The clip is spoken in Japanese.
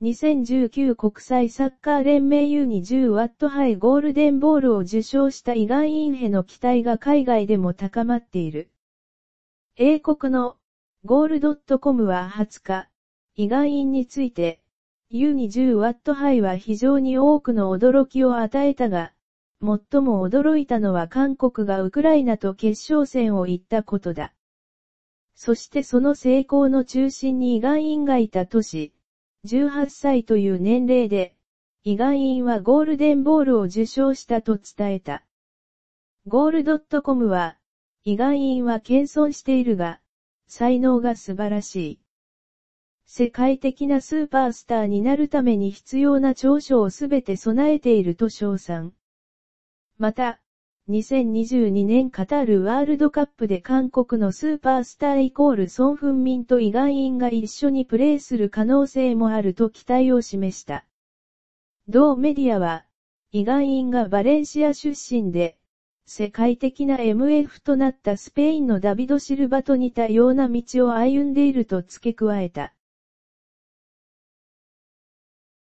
2019国際サッカー連盟 U20 ワットイゴールデンボールを受賞したイガン・インヘの期待が海外でも高まっている。英国のゴールドットコムは20日、イガン・インについて、U20 ワットイは非常に多くの驚きを与えたが、最も驚いたのは韓国がウクライナと決勝戦を行ったことだ。そしてその成功の中心にイガン・インがいた都市、18歳という年齢で、イガインはゴールデンボールを受賞したと伝えた。ゴールドットコムは、イガインは謙遜しているが、才能が素晴らしい。世界的なスーパースターになるために必要な長所をすべて備えていると称賛。また、2022年カタールワールドカップで韓国のスーパースターイコールソン・フンミンとイ・ガンインが一緒にプレーする可能性もあると期待を示した。同メディアは、イ・ガンインがバレンシア出身で、世界的な MF となったスペインのダビド・シルバと似たような道を歩んでいると付け加えた。